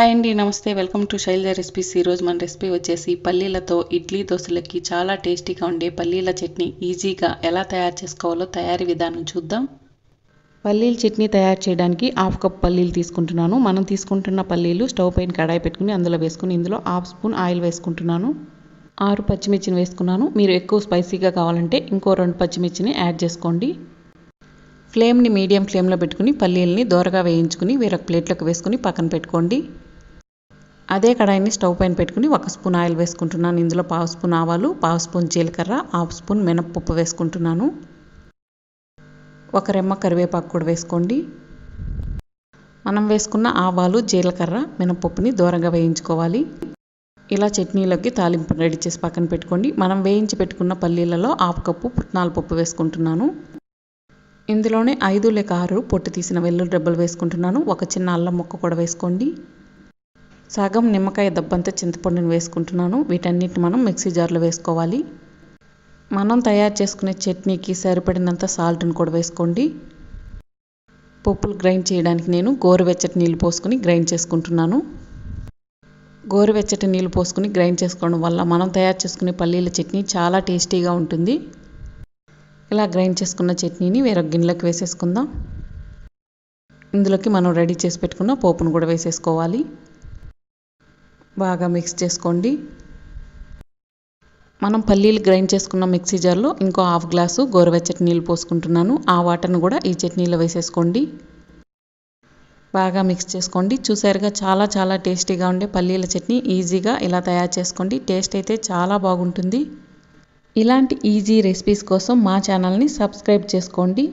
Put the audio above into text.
hi అండి నమస్తే welcome to Shailaja recipes ఈరోజు మన రెసిపీ వచ్చేసి పల్లీలతో ఇడ్లీ దోశలకి చాలా టేస్టీగా ఉండే పల్లీల చట్నీ ఈజీగా ఎలా తయారు చేసుకోవాలో తయారీ విధానం చూద్దాం పల్లీల చట్నీ తయారు చేయడానికి హాఫ్ కప్ పల్లీలు తీసుకుంటున్నాను మనం తీసుకుంటున్న పల్లీలు స్టవ్ పైన కడాయి పెట్టుకుని అందులో వేసుకుని ఇందులో హాఫ్ స్పూన్ ఆయిల్ వేసుకుంటున్నాను ఆరు పచ్చిమిర్చిని వేసుకున్నాను మీరు ఎక్కువ స్పైసీగా కావాలంటే ఇంకో రెండు పచ్చిమిర్చిని యాడ్ చేసుకోండి ఫ్లేమ్ని మీడియం ఫ్లేమ్లో పెట్టుకుని పల్లీలని దోరగా వేయించుకుని వేరొక ప్లేట్లోకి వేసుకుని పక్కన పెట్టుకోండి అదే కడాయిని స్టవ్ పైన పెట్టుకుని ఒక స్పూన్ ఆయిల్ వేసుకుంటున్నాను ఇందులో పావు స్పూన్ ఆవాలు పావు స్పూన్ జీలకర్ర హాఫ్ స్పూన్ మినప్పప్పు వేసుకుంటున్నాను ఒక రెమ్మ కరివేపాకు కూడా వేసుకోండి మనం వేసుకున్న ఆవాలు జీలకర్ర మినపప్పుని దూరంగా వేయించుకోవాలి ఇలా చట్నీలోకి తాలింపు రెడీ చేసి పక్కన పెట్టుకోండి మనం వేయించి పెట్టుకున్న పల్లీలలో హాఫ్ కప్పు పుట్నాల పప్పు వేసుకుంటున్నాను ఇందులోనే ఐదు లేక ఆరు పొట్టు తీసిన వెల్లుల్లి డబ్బలు వేసుకుంటున్నాను ఒక చిన్న అల్లం ముక్క కూడా వేసుకోండి సగం నిమ్మకాయ దబ్బంతా చింతపండుని వేసుకుంటున్నాను వీటన్నిటిని మనం మిక్సీ జార్లో వేసుకోవాలి మనం తయారు చేసుకునే చట్నీకి సరిపడినంత సాల్ట్ని కూడా వేసుకోండి పప్పులు గ్రైండ్ చేయడానికి నేను గోరువెచ్చటి నీళ్ళు పోసుకుని గ్రైండ్ చేసుకుంటున్నాను గోరువెచ్చటి నీళ్ళు పోసుకుని గ్రైండ్ చేసుకోవడం వల్ల మనం తయారు చేసుకునే పల్లీల చట్నీ చాలా టేస్టీగా ఉంటుంది ఇలా గ్రైండ్ చేసుకున్న చట్నీని వేరొక గిన్నెలోకి వేసేసుకుందాం ఇందులోకి మనం రెడీ చేసి పెట్టుకున్న పోపును కూడా వేసేసుకోవాలి బాగా మిక్స్ చేసుకోండి మనం పల్లీలు గ్రైండ్ చేసుకున్న మిక్సీ జార్లో ఇంకో హాఫ్ గ్లాసు గోరువెచ్చటి నీళ్ళు పోసుకుంటున్నాను ఆ వాటర్ను కూడా ఈ చట్నీలో వేసేసుకోండి బాగా మిక్స్ చేసుకోండి చూసారుగా చాలా చాలా టేస్టీగా ఉండే పల్లీల చట్నీ ఈజీగా ఇలా తయారు చేసుకోండి టేస్ట్ అయితే చాలా బాగుంటుంది ఇలాంటి ఈజీ రెసిపీస్ కోసం మా ఛానల్ని సబ్స్క్రైబ్ చేసుకోండి